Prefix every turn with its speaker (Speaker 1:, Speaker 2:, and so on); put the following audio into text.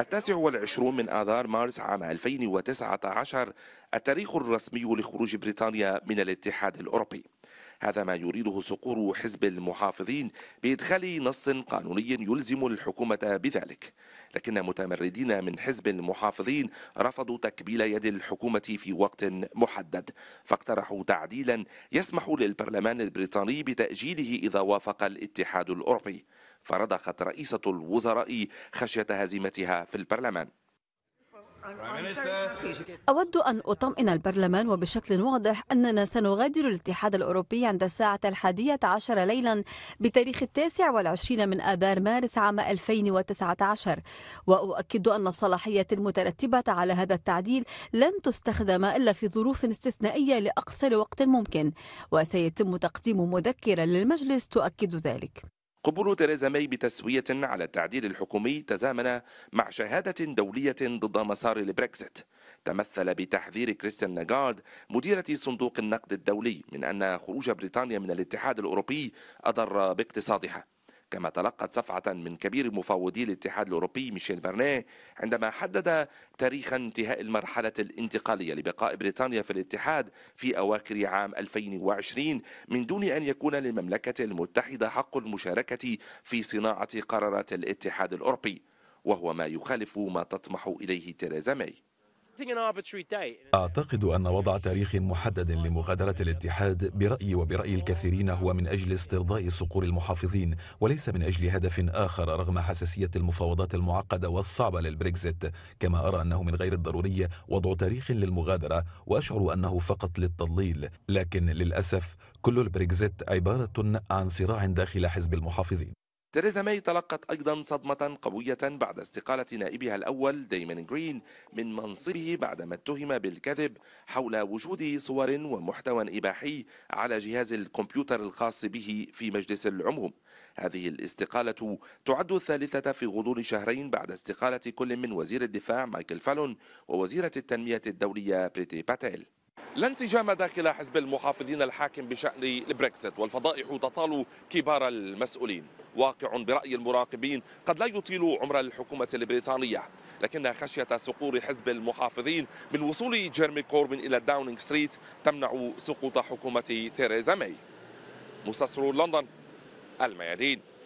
Speaker 1: التاسع والعشرون من آذار مارس عام 2019 التاريخ الرسمي لخروج بريطانيا من الاتحاد الأوروبي هذا ما يريده صقور حزب المحافظين بإدخال نص قانوني يلزم الحكومة بذلك لكن متمردين من حزب المحافظين رفضوا تكبيل يد الحكومة في وقت محدد فاقترحوا تعديلا يسمح للبرلمان البريطاني بتأجيله إذا وافق الاتحاد الأوروبي فرضخت رئيسة الوزراء خشية هزيمتها في البرلمان
Speaker 2: أود أن أطمئن البرلمان وبشكل واضح أننا سنغادر الاتحاد الأوروبي عند الساعة الحادية عشر ليلا بتاريخ التاسع والعشرين من آذار مارس عام 2019 وأؤكد أن الصلاحية المترتبة على هذا التعديل لن تستخدم إلا في ظروف استثنائية لأقصر وقت ممكن وسيتم تقديم مذكرة للمجلس تؤكد ذلك
Speaker 1: قبول تيريزا ماي بتسوية على التعديل الحكومي تزامن مع شهادة دولية ضد مسار البريكزيت تمثل بتحذير كريستيان ناغارد مديرة صندوق النقد الدولي من أن خروج بريطانيا من الاتحاد الأوروبي أضر باقتصادها كما تلقت صفعة من كبير مفوضي الاتحاد الأوروبي ميشيل برنيه عندما حدد تاريخ انتهاء المرحلة الانتقالية لبقاء بريطانيا في الاتحاد في أواخر عام 2020 من دون أن يكون للمملكة المتحدة حق المشاركة في صناعة قرارات الاتحاد الأوروبي وهو ما يخالف ما تطمح إليه تيريزا ماي
Speaker 3: أعتقد أن وضع تاريخ محدد لمغادرة الاتحاد برأيي وبرأي الكثيرين هو من أجل استرضاء صقور المحافظين وليس من أجل هدف آخر رغم حساسية المفاوضات المعقدة والصعبة للبريكزيت كما أرى أنه من غير الضروري وضع تاريخ للمغادرة وأشعر أنه فقط للتضليل لكن للأسف كل البريكزيت عبارة عن صراع داخل حزب المحافظين
Speaker 1: تيريزا ماي تلقت أيضا صدمة قوية بعد استقالة نائبها الأول ديمان جرين من منصبه بعدما اتهم بالكذب حول وجود صور ومحتوى إباحي على جهاز الكمبيوتر الخاص به في مجلس العموم هذه الاستقالة تعد الثالثة في غضون شهرين بعد استقالة كل من وزير الدفاع مايكل فالون ووزيرة التنمية الدولية بريتي باتيل لا انسجام داخل حزب المحافظين الحاكم بشأن البريكسيت والفضائح تطال كبار المسؤولين واقع برأي المراقبين قد لا يطيل عمر الحكومة البريطانية لكن خشية سقوط حزب المحافظين من وصول جيرمي كوربين إلى داونينغ ستريت تمنع سقوط حكومة تيريزا ماي مستصر لندن الميادين